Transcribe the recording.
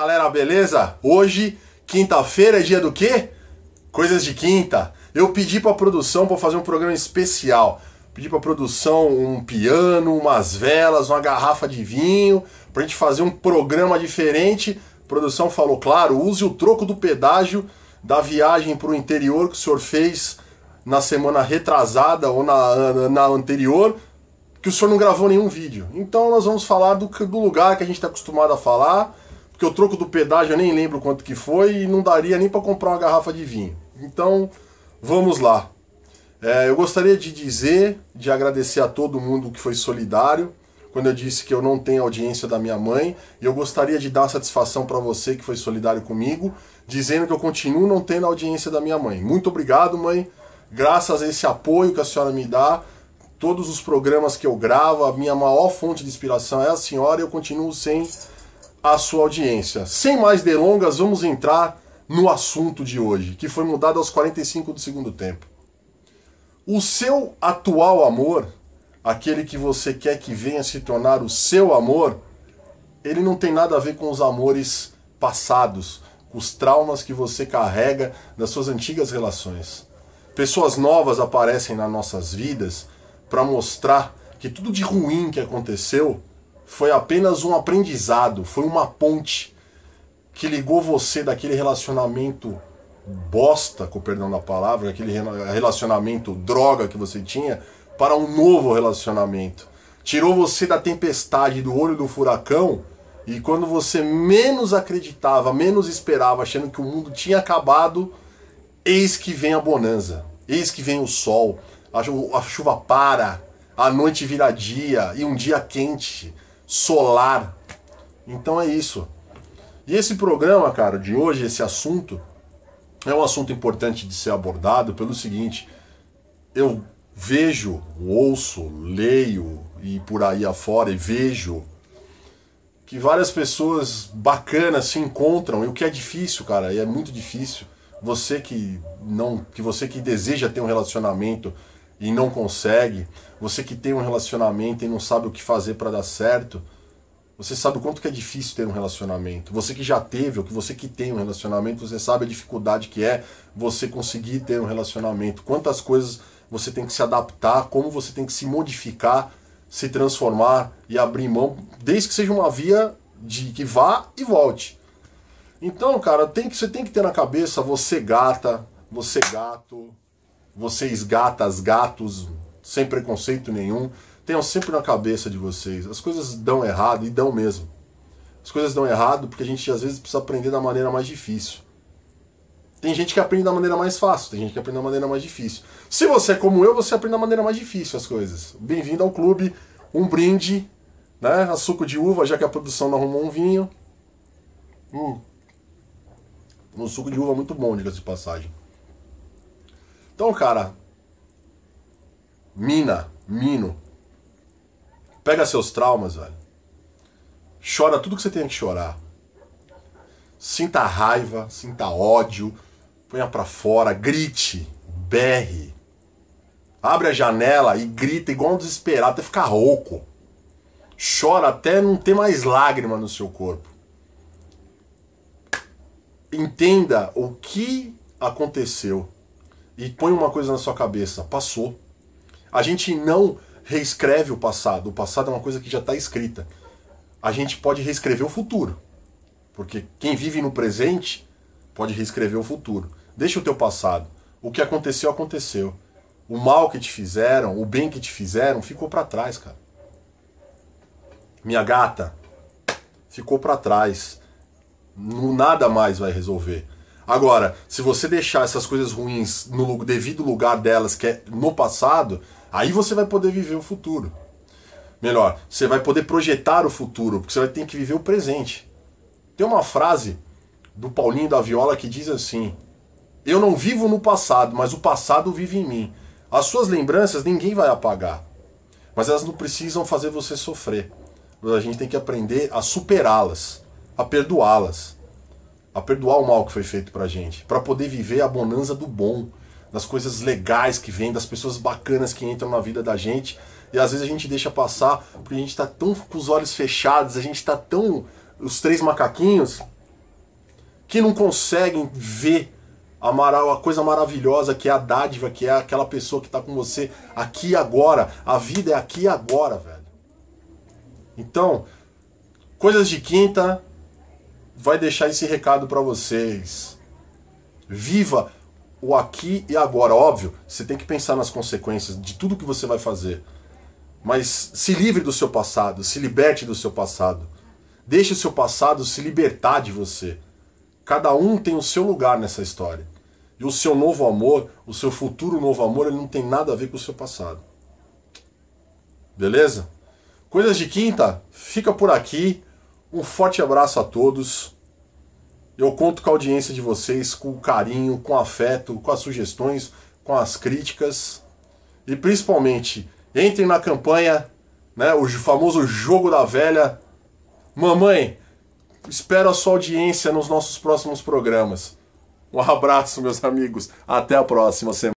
galera, beleza? Hoje, quinta-feira, é dia do quê? Coisas de quinta. Eu pedi pra produção para fazer um programa especial. Pedi pra produção um piano, umas velas, uma garrafa de vinho, pra gente fazer um programa diferente. A produção falou, claro, use o troco do pedágio da viagem pro interior que o senhor fez na semana retrasada ou na, na anterior que o senhor não gravou nenhum vídeo. Então nós vamos falar do, do lugar que a gente está acostumado a falar, porque o troco do pedágio eu nem lembro quanto que foi e não daria nem para comprar uma garrafa de vinho. Então, vamos lá. É, eu gostaria de dizer, de agradecer a todo mundo que foi solidário, quando eu disse que eu não tenho audiência da minha mãe, e eu gostaria de dar satisfação para você que foi solidário comigo, dizendo que eu continuo não tendo audiência da minha mãe. Muito obrigado, mãe. Graças a esse apoio que a senhora me dá, todos os programas que eu gravo, a minha maior fonte de inspiração é a senhora e eu continuo sem a sua audiência. Sem mais delongas, vamos entrar no assunto de hoje, que foi mudado aos 45 do segundo tempo. O seu atual amor, aquele que você quer que venha se tornar o seu amor, ele não tem nada a ver com os amores passados, com os traumas que você carrega das suas antigas relações. Pessoas novas aparecem nas nossas vidas para mostrar que tudo de ruim que aconteceu foi apenas um aprendizado, foi uma ponte que ligou você daquele relacionamento bosta, com o perdão da palavra, aquele relacionamento droga que você tinha, para um novo relacionamento. Tirou você da tempestade, do olho do furacão, e quando você menos acreditava, menos esperava, achando que o mundo tinha acabado, eis que vem a bonança, eis que vem o sol, a chuva para, a noite vira dia e um dia quente solar. Então é isso. E esse programa, cara, de hoje, esse assunto, é um assunto importante de ser abordado pelo seguinte: eu vejo, ouço, leio e por aí afora e vejo que várias pessoas bacanas se encontram, e o que é difícil, cara, e é muito difícil. Você que não, que você que deseja ter um relacionamento e não consegue, você que tem um relacionamento e não sabe o que fazer para dar certo, você sabe o quanto que é difícil ter um relacionamento. Você que já teve, ou que você que tem um relacionamento, você sabe a dificuldade que é você conseguir ter um relacionamento. Quantas coisas você tem que se adaptar, como você tem que se modificar, se transformar e abrir mão, desde que seja uma via de que vá e volte. Então, cara, tem que, você tem que ter na cabeça você gata, você gato, vocês, gatas, gatos, sem preconceito nenhum, tenham sempre na cabeça de vocês. As coisas dão errado e dão mesmo. As coisas dão errado porque a gente às vezes precisa aprender da maneira mais difícil. Tem gente que aprende da maneira mais fácil, tem gente que aprende da maneira mais difícil. Se você é como eu, você aprende da maneira mais difícil as coisas. Bem-vindo ao clube, um brinde, né? A suco de uva, já que a produção não arrumou um vinho. Hum. Um suco de uva muito bom, diga-se de passagem. Então, cara, mina, mino, pega seus traumas, velho. Chora tudo que você tem que chorar. Sinta raiva, sinta ódio, ponha para fora, grite, berre. Abre a janela e grita igual um desesperado até ficar rouco. Chora até não ter mais lágrima no seu corpo. Entenda o que aconteceu e põe uma coisa na sua cabeça: passou. A gente não reescreve o passado. O passado é uma coisa que já está escrita. A gente pode reescrever o futuro. Porque quem vive no presente pode reescrever o futuro. Deixa o teu passado. O que aconteceu, aconteceu. O mal que te fizeram, o bem que te fizeram, ficou para trás, cara. Minha gata, ficou para trás. Nada mais vai resolver. Agora, se você deixar essas coisas ruins no devido lugar delas, que é no passado, aí você vai poder viver o futuro. Melhor, você vai poder projetar o futuro, porque você vai ter que viver o presente. Tem uma frase do Paulinho da Viola que diz assim: Eu não vivo no passado, mas o passado vive em mim. As suas lembranças ninguém vai apagar, mas elas não precisam fazer você sofrer. A gente tem que aprender a superá-las, a perdoá-las a perdoar o mal que foi feito pra gente, para poder viver a bonança do bom, das coisas legais que vêm, das pessoas bacanas que entram na vida da gente. E às vezes a gente deixa passar porque a gente tá tão com os olhos fechados, a gente tá tão os três macaquinhos que não conseguem ver a, coisa maravilhosa que é a dádiva, que é aquela pessoa que está com você aqui e agora. A vida é aqui e agora, velho. Então, coisas de quinta, vai deixar esse recado para vocês. Viva o aqui e agora. Óbvio, você tem que pensar nas consequências de tudo que você vai fazer. Mas se livre do seu passado, se liberte do seu passado. Deixe o seu passado se libertar de você. Cada um tem o seu lugar nessa história. E o seu novo amor, o seu futuro novo amor, ele não tem nada a ver com o seu passado. Beleza? Coisas de quinta, fica por aqui. Um forte abraço a todos. Eu conto com a audiência de vocês, com carinho, com afeto, com as sugestões, com as críticas. E principalmente, entrem na campanha, né, o famoso jogo da velha. Mamãe, espero a sua audiência nos nossos próximos programas. Um abraço, meus amigos. Até a próxima semana.